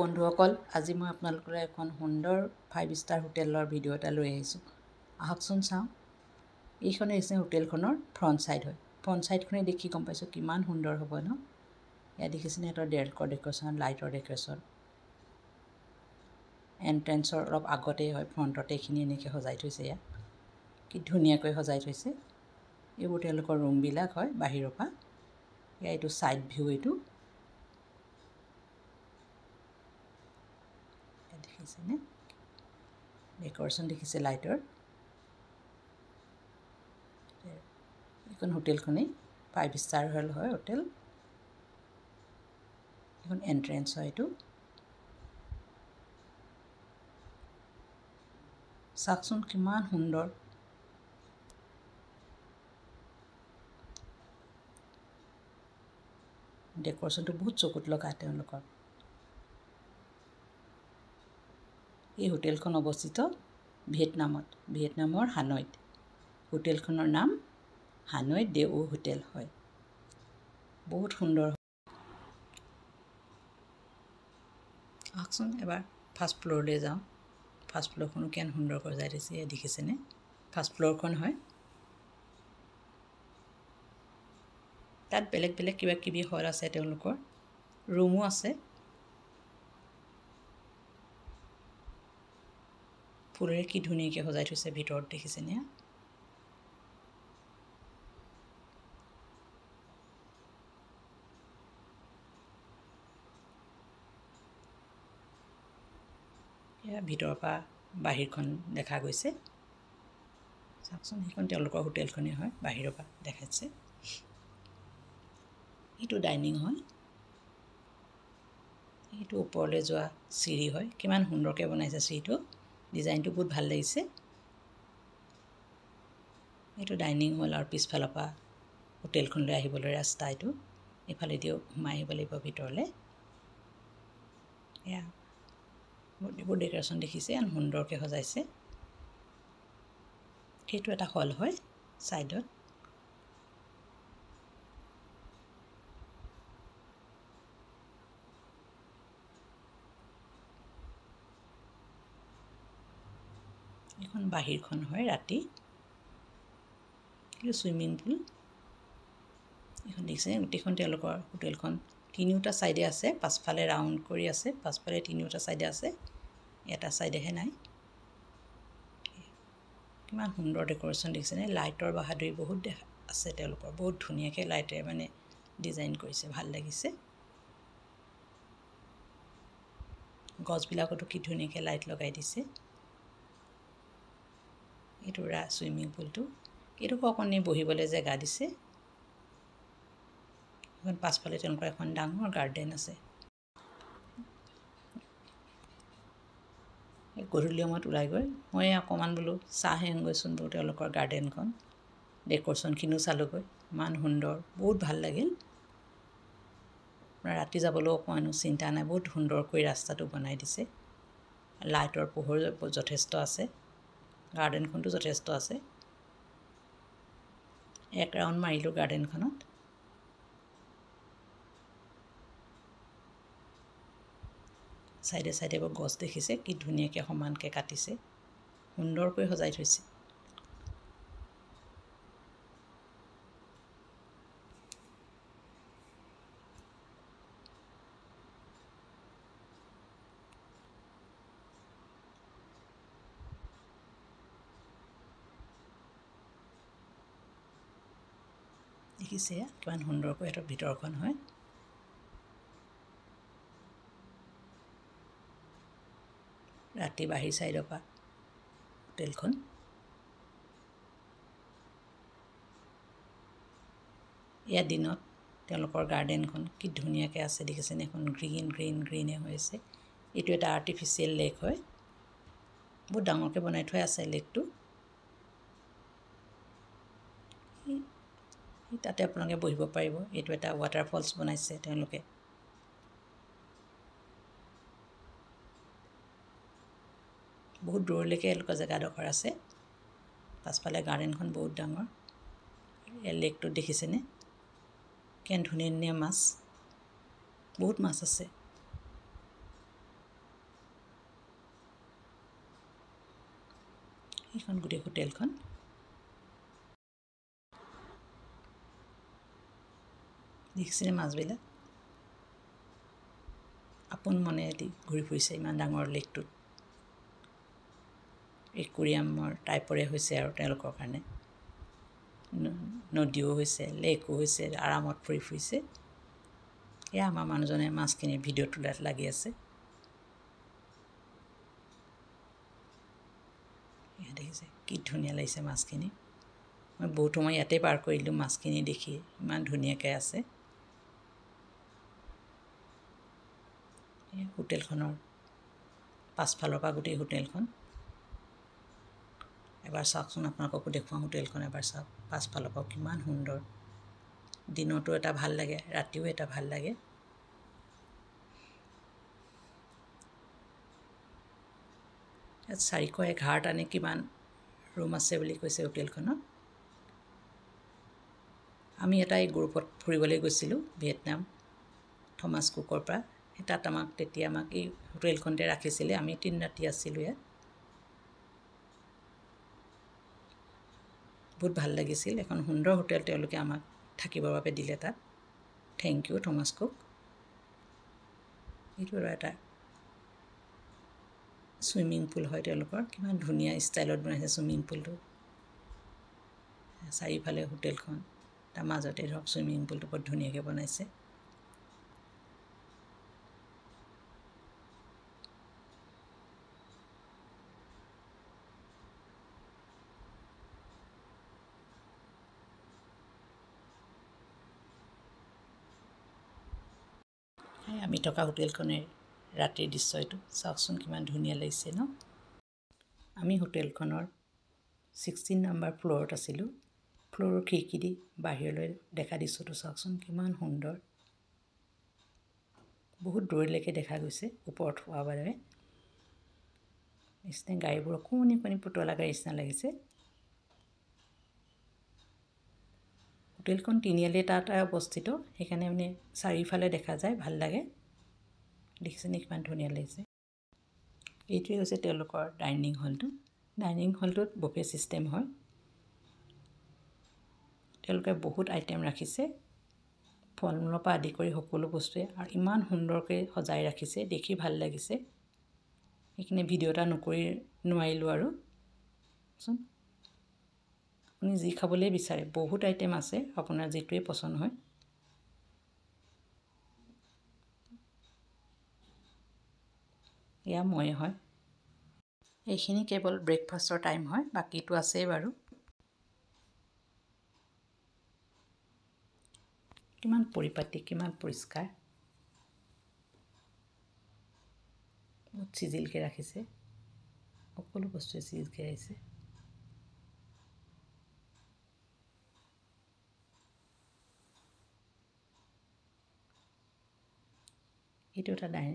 বন্ধুসকল আজি মই আপোনালোকলৈ এখন সুন্দৰ ফাইভ ষ্টাৰ হোটেলৰ ভিডিঅ' এটা লৈ আহিছোঁ আহকচোন চাওঁ এইখনেই হৈছে হোটেলখনৰ ফ্ৰণ্ট ছাইড হয় ফ্ৰণ্ট ছাইডখনেই দেখি গম পাইছোঁ কিমান সুন্দৰ হ'ব ন ইয়াত দেখিছেনে এটা ডেৰকৰ ডেকৰেশ্যন লাইটৰ ডেকৰেশ্যন এণ্ট্ৰেঞ্চৰ অলপ আগতেই হয় ফ্ৰণ্টতে এইখিনি এনেকৈ সজাই থৈছে ইয়াত কি ধুনীয়াকৈ সজাই থৈছে এইবোৰ তেওঁলোকৰ ৰুমবিলাক হয় বাহিৰৰ পৰা এইটো ছাইড ভিউ এইটো দেখিছেনে ডেকৰেশ্যন দেখিছে লাইটৰ এইখন হোটেলখনেই ফাইভ ষ্টাৰ হ'ল হয় হোটেল এইখন এণ্ট্ৰেঞ্চ হয় এইটো চাওকচোন কিমান সুন্দৰ ডেকৰেশ্যনটো বহুত চকুত লগা তেওঁলোকৰ এই হোটেলখন অৱস্থিত ভিয়েটনামত ভিয়েটনামৰ হানৈত হোটেলখনৰ নাম হানৈ দে ও হোটেল হয় বহুত সুন্দৰ হয় আহকচোন এবাৰ ফাৰ্ষ্ট ফ্ল'ৰলৈ যাওঁ ফাৰ্ষ্ট ফ্ল'ৰখনো কিমান সুন্দৰকৈ সজাই দিছে এয়া দেখিছেনে ফাৰ্ষ্ট ফ্ল'ৰখন হয় তাত বেলেগ বেলেগ কিবা কিবি হল আছে তেওঁলোকৰ ৰুমো আছে ফুলেৰে কি ধুনীয়াকৈ সজাই থৈছে ভিতৰত দেখিছে নে ভিতৰৰ পৰা বাহিৰখন দেখা গৈছে চাওকচোন সেইখন তেওঁলোকৰ হোটেলখনেই হয় বাহিৰৰ পৰা দেখাইছে এইটো ডাইনিং হয় এইটো ওপৰলৈ যোৱা চিৰি হয় কিমান সুন্দৰকৈ বনাইছে চিৰিটো ডিজাইনটো বহুত ভাল লাগিছে এইটো ডাইনিং হল আৰু পিছফালৰ পৰা হোটেলখনলৈ আহিবলৈ ৰাস্তা এইটো এইফালেদি সোমাই আহিব লাগিব ভিতৰলৈ এয়া বহুত ডেকৰেশ্যন দেখিছে ইমান সুন্দৰকৈ সজাইছে সেইটো এটা হল হয় ছাইডত এখন বাহিৰখন হয় ৰাতি কিন্তু চুইমিং পুল এইখন দেখিছে গোটেইখন তেওঁলোকৰ হোটেলখন তিনিওটা ছাইডে আছে পাছফালে ৰাউণ্ড কৰি আছে পাছফালে তিনিওটা ছাইডে আছে এটা ছাইডেহে নাই কিমান সুন্দৰ ডেক'ৰেশ্যন দেখিছেনে লাইটৰ বাহাদুৰি বহুত দেখা আছে তেওঁলোকৰ বহুত ধুনীয়াকৈ লাইটেৰে মানে ডিজাইন কৰিছে ভাল লাগিছে গছবিলাকতো কি ধুনীয়াকৈ লাইট লগাই দিছে এইটো ৰা চুইমিং পুলটো এইডোখৰ অকণ বহিবলৈ জেগা দিছে পাছফালে তেওঁলোকৰ এখন ডাঙৰ গাৰ্ডেন আছে গধূলি সময়ত ওলাই গৈ মই অকণমান বোলো চাহে গৈছোঁ বোলো তেওঁলোকৰ গাৰ্ডেনখন ডেকৰেশ্যনখিনিও চালোঁগৈ ইমান সুন্দৰ বহুত ভাল লাগিল ৰাতি যাবলৈও অকণমানো চিন্তা নাই বহুত সুন্দৰকৈ ৰাস্তাটো বনাই দিছে লাইটৰ পোহৰ যথেষ্ট আছে গাৰ্ডেনখনতো যথেষ্ট আছে এক ৰাউণ্ড মাৰিলোঁ গাৰ্ডেনখনত চাইডে চাইডে গছ দেখিছে কি ধুনীয়াকৈ সমানকৈ কাটিছে সুন্দৰকৈ সজাই থৈছে দেখিছে কিমান সুন্দৰকৈ সিহঁতৰ ভিতৰখন হয় ৰাতি বাঢ়ি চাইডৰ পৰা হোটেলখন ইয়াৰ দিনত তেওঁলোকৰ গাৰ্ডেনখন কি ধুনীয়াকৈ আছে দেখিছেনে এখন গ্ৰীণ গ্ৰীণ গ্ৰীণে হৈ আছে এইটো এটা আৰ্টিফিচিয়েল লেক হয় বহুত ডাঙৰকৈ বনাই থৈ আছে লেকটো তাতে আপোনালোকে বহিব পাৰিব এইটো এটা ৱাটাৰ ফলছ বনাইছে তেওঁলোকে বহুত দূৰলৈকে এনেকুৱা জেগাডোখৰ আছে পাছফালে গাৰ্ডেনখন বহুত ডাঙৰ লেকটোত দেখিছেনে কেন ধুনীয়া ধুনীয়া মাছ বহুত মাছ আছে এইখন গোটেই হোটেলখন দেখিছেনে মাছবিলাক আপোন মনে এটি ঘূৰি ফুৰিছে ইমান ডাঙৰ লেকটোত একুৰিয়ামৰ টাইপৰে হৈছে আৰু তেওঁলোকৰ কাৰণে নদীও হৈছে লেকো হৈছে আৰামত ফুৰি ফুৰিছে এয়া আমাৰ মানুহজনে মাছখিনি ভিডিঅ' তোলাত লাগি আছে দেখিছে কি ধুনীয়া লাগিছে মাছখিনি মই বহুত সময় ইয়াতে পাৰ কৰিলোঁ মাছখিনি দেখি ইমান ধুনীয়াকৈ আছে হোটেলখনৰ পাছফালৰ পৰা গোটেই হোটেলখন এবাৰ চাওকচোন আপোনালোককো দেখুৱাওঁ হোটেলখন এবাৰ চাওক পাছফালৰ পৰাও কিমান সুন্দৰ দিনতো এটা ভাল লাগে ৰাতিও এটা ভাল লাগে চাৰিশ এঘাৰটা নে কিমান ৰুম আছে বুলি কৈছে হোটেলখনত আমি এটা এই গ্ৰুপত ফুৰিবলৈ গৈছিলোঁ ভিয়েটনাম থমাছ কুকৰ পৰা তাত আমাক তেতিয়া আমাক এই হোটেলখনতে ৰাখিছিলে আমি তিনি ৰাতি আছিলোঁ ইয়াত বহুত ভাল লাগিছিল এখন সুন্দৰ হোটেল তেওঁলোকে আমাক থাকিবৰ বাবে দিলে তাত থেংক ইউ থমাছ কুক এইটো আৰু এটা চুইমিং পুল হয় তেওঁলোকৰ কিমান ধুনীয়া ষ্টাইলত বনাইছে চুইমিং পুলটো চাৰিওফালে হোটেলখন তাৰ মাজতে ধৰক চুইমিং পুলটো বৰ ধুনীয়াকৈ বনাইছে আমি থকা হোটেলখনেৰ ৰাতিৰ দৃশ্য এইটো চাওকচোন কিমান ধুনীয়া লাগিছে ন আমি হোটেলখনৰ ছিক্সটিন নাম্বাৰ ফ্ল'ৰত আছিলোঁ ফ্ল'ৰৰ খিৰিকী দি বাহিৰলৈ দেখা দৃশ্যটো চাওকচোন কিমান সুন্দৰ বহুত দূৰলৈকে দেখা গৈছে ওপৰত হোৱাৰ বাবে নিচিনা গাড়ীবোৰ অকণি অকণি পুতলা গাড়ী নিচিনা লাগিছে হোটেলখন তিনিআলি তাত অৱস্থিত সেইকাৰণে মানে চাৰিওফালে দেখা যায় ভাল লাগে দেখিছেনে কিমান ধুনীয়া লাগিছে এইটোৱে হৈছে তেওঁলোকৰ ডাইনিং হলটো ডাইনিং হলটোত বফে ছিষ্টেম হয় তেওঁলোকে বহুত আইটেম ৰাখিছে ফল মূলৰ পৰা আদি কৰি সকলো বস্তুৱে আৰু ইমান সুন্দৰকৈ সজাই ৰাখিছে দেখি ভাল লাগিছে সেইখিনি ভিডিঅ' এটা নকৰি নোৱাৰিলোঁ আৰু আপুনি যি খাবলৈ বিচাৰে বহুত আইটেম আছে আপোনাৰ যিটোৱে পচন্দ হয় এয়া ময়ে হয় এইখিনি কেৱল ব্ৰেকফাষ্টৰ টাইম হয় বাকীটো আছেই বাৰু কিমান পৰিপাতি কিমান পৰিষ্কাৰ বহুত চিজিলকৈ ৰাখিছে সকলো বস্তুৱে চিজিলকৈ ৰাখিছে এইটো এটা ডাই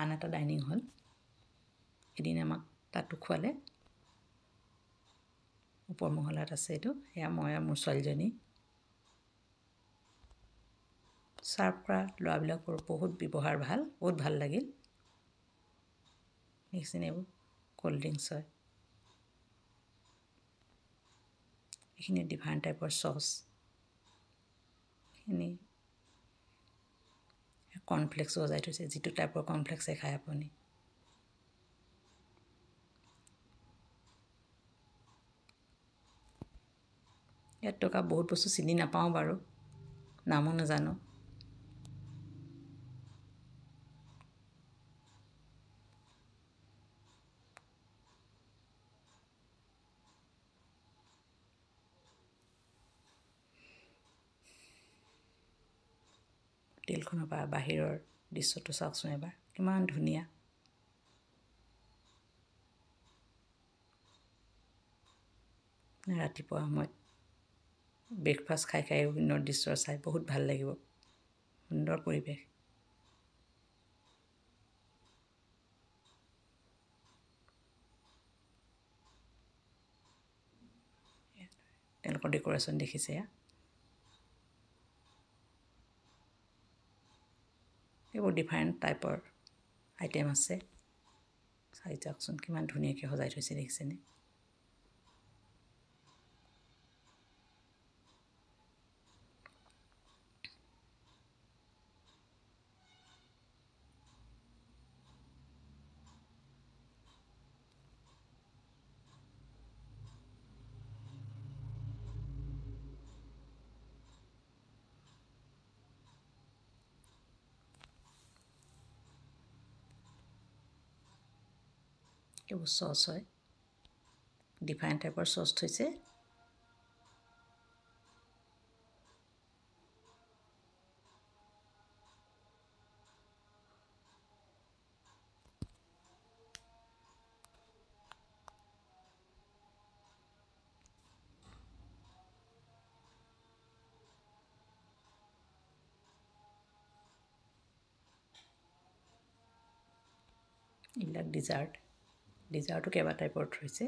আন এটা ডাইনিং হল এদিন আমাক তাতো খোৱালে ওপৰ মহলাত আছে এইটো সেয়া মই আৰু মোৰ ছোৱালীজনী ছাৰ্ভ কৰা ল'ৰাবিলাকৰ বহুত ব্যৱহাৰ ভাল বহুত ভাল লাগিল এইখিনি এইবোৰ ক'ল্ড ড্ৰিংকছ হয় এইখিনি ডিফাৰেণ্ট টাইপৰ চচখিনি কৰ্ণফ্লেক্স সজাই থৈছে যিটো টাইপৰ কৰ্ণফ্লেক্সে খায় আপুনি ইয়াত টকা বহুত বস্তু চিনি নাপাওঁ বাৰু নামো নাজানো ফিল্ডখনৰ পৰা বাহিৰৰ দৃশ্যটো চাওকচোন এবাৰ কিমান ধুনীয়া ৰাতিপুৱা সময়ত ব্ৰেকফাষ্ট খাই খাই বিভিন্ন দৃশ্য চাই বহুত ভাল লাগিব সুন্দৰ পৰিৱেশ তেওঁলোকৰ ডেকৰেশ্যন দেখিছে এয়া ডিফাৰেণ্ট টাইপৰ আইটেম আছে চাই যাওকচোন কিমান ধুনীয়াকৈ সজাই থৈছে দেখিছেনে এইবোৰ চচ হয় ডিফাৰেণ্ট টাইপৰ চচ থৈছে এইবিলাক ডিজাৰ্ট ডিজাৰটো কেইবা টাইপৰ থৈছে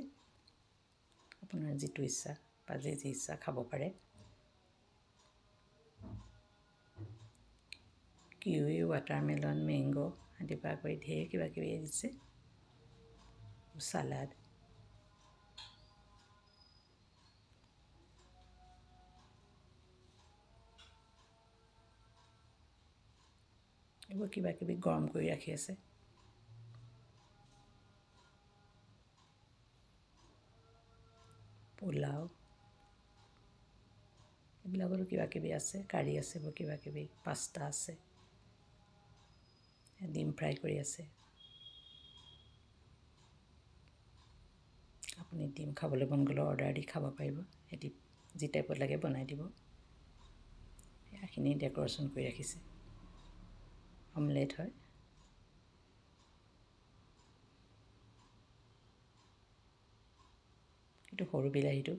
আপোনাৰ যিটো ইচ্ছা বা যি যি ইচ্ছা খাব পাৰে কিৱি ৱাটাৰমেলন মেংগ' আদিৰ পৰা কৰি ঢেৰ কিবা কিবি দিছে চালাড এইবোৰ কিবা কিবি গৰম কৰি ৰাখি আছে ওলাওঁ এইবিলাকৰো কিবা কিবি আছে কাৰী আছে বা কিবা কিবি পাস্তা আছে ডিম ফ্ৰাই কৰি আছে আপুনি ডিম খাবলৈ মন গ'লেও অৰ্ডাৰ দি খাব পাৰিব সিহঁতি যি টাইপত লাগে বনাই দিব সেয়াখিনি ডেক'ৰেশ্যন কৰি ৰাখিছে অমলেট হয় এইটো সৰু বিলাহীটো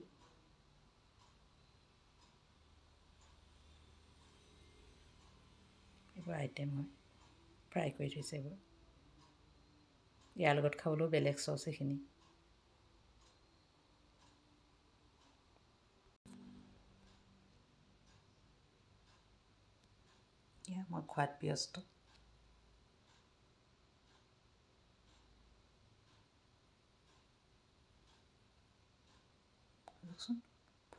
এইবোৰ আইটেম হয় ফ্ৰাই কৰি থৈছে এইবোৰ ইয়াৰ লগত খাবলৈও বেলেগ চচ এইখিনি মই খোৱাত ব্যস্ত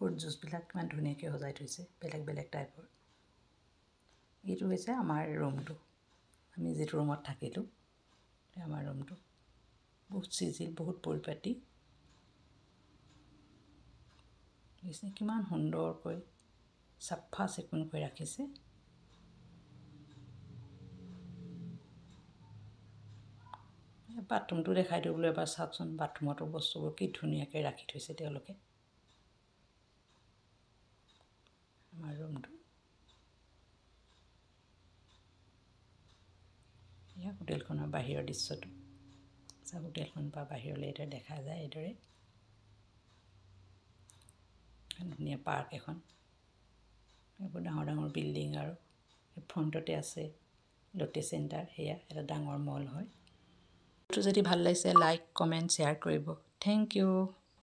ফ্ৰুট জুচবিলাক কিমান ধুনীয়াকৈ সজাই থৈছে বেলেগ বেলেগ টাইপৰ এইটো হৈছে আমাৰ ৰুমটো আমি যিটো ৰুমত থাকিলোঁ আমাৰ ৰুমটো বহুত চিজিল বহুত পৰিপাটি বুজিছে কিমান সুন্দৰকৈ চাফা চিকুণকৈ ৰাখিছে বাথৰুমটো দেখাই দিবলৈ এবাৰ চাওকচোন বাথৰুমতো বস্তুবোৰ কি ধুনীয়াকৈ ৰাখি থৈছে তেওঁলোকে my room too. Yeah, hotel corner by here this sort of so hotel corner by here later the Kaza Edore and near park a I put down a building or a front of the Lotte Center here at a dang or mall hoy. To the Tibhalla say like, comment, share, cribo. Thank you.